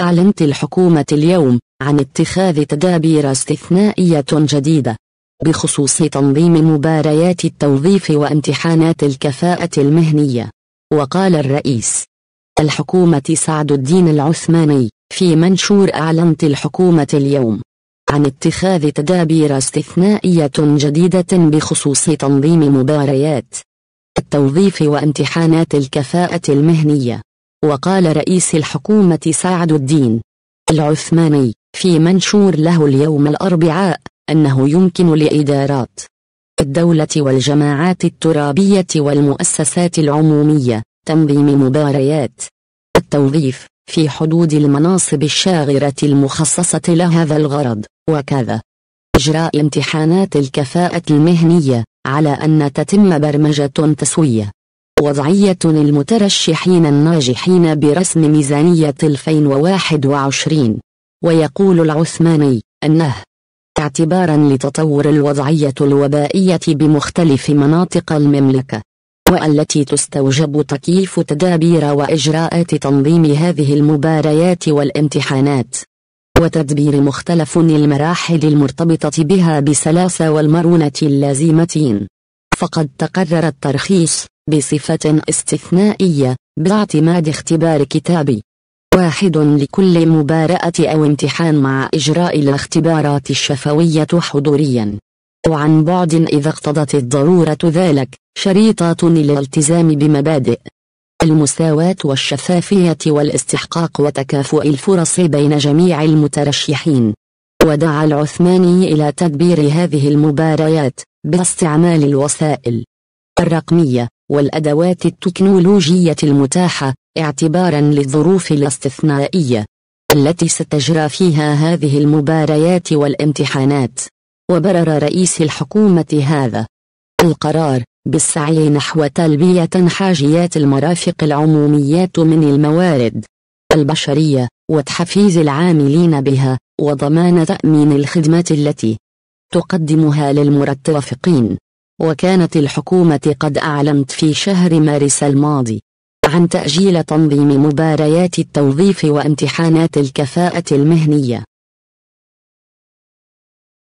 أعلنت الحكومة اليوم عن اتخاذ تدابير استثنائية جديدة بخصوص تنظيم مباريات التوظيف وامتحانات الكفاءة المهنية وقال الرئيس الحكومة سعد الدين العثماني في منشور أعلنت الحكومة اليوم عن اتخاذ تدابير استثنائية جديدة بخصوص تنظيم مباريات التوظيف وامتحانات الكفاءة المهنية وقال رئيس الحكومة سعد الدين العثماني في منشور له اليوم الأربعاء أنه يمكن لإدارات الدولة والجماعات الترابية والمؤسسات العمومية تنظيم مباريات التوظيف في حدود المناصب الشاغرة المخصصة لهذا الغرض وكذا إجراء امتحانات الكفاءة المهنية على أن تتم برمجة تسوية وضعية المترشحين الناجحين برسم ميزانية 2021 ويقول العثماني أنه اعتبارا لتطور الوضعية الوبائية بمختلف مناطق المملكة والتي تستوجب تكييف تدابير وإجراءات تنظيم هذه المباريات والامتحانات وتدبير مختلف المراحل المرتبطة بها بسلاسة والمرونة اللازمتين فقد تقرر الترخيص بصفة استثنائية باعتماد اختبار كتابي واحد لكل مبارأة أو امتحان مع إجراء الاختبارات الشفوية حضوريا وعن بعد إذا اقتضت الضرورة ذلك شريطات للالتزام بمبادئ المساواة والشفافية والاستحقاق وتكافؤ الفرص بين جميع المترشحين ودعا العثماني إلى تدبير هذه المباريات باستعمال الوسائل الرقمية والأدوات التكنولوجية المتاحة اعتبارا للظروف الاستثنائية التي ستجرى فيها هذه المباريات والامتحانات وبرر رئيس الحكومة هذا القرار بالسعي نحو تلبية حاجيات المرافق العموميات من الموارد البشرية وتحفيز العاملين بها وضمان تأمين الخدمات التي تقدمها للمرتفقين وكانت الحكومة قد أعلنت في شهر مارس الماضي عن تأجيل تنظيم مباريات التوظيف وامتحانات الكفاءة المهنية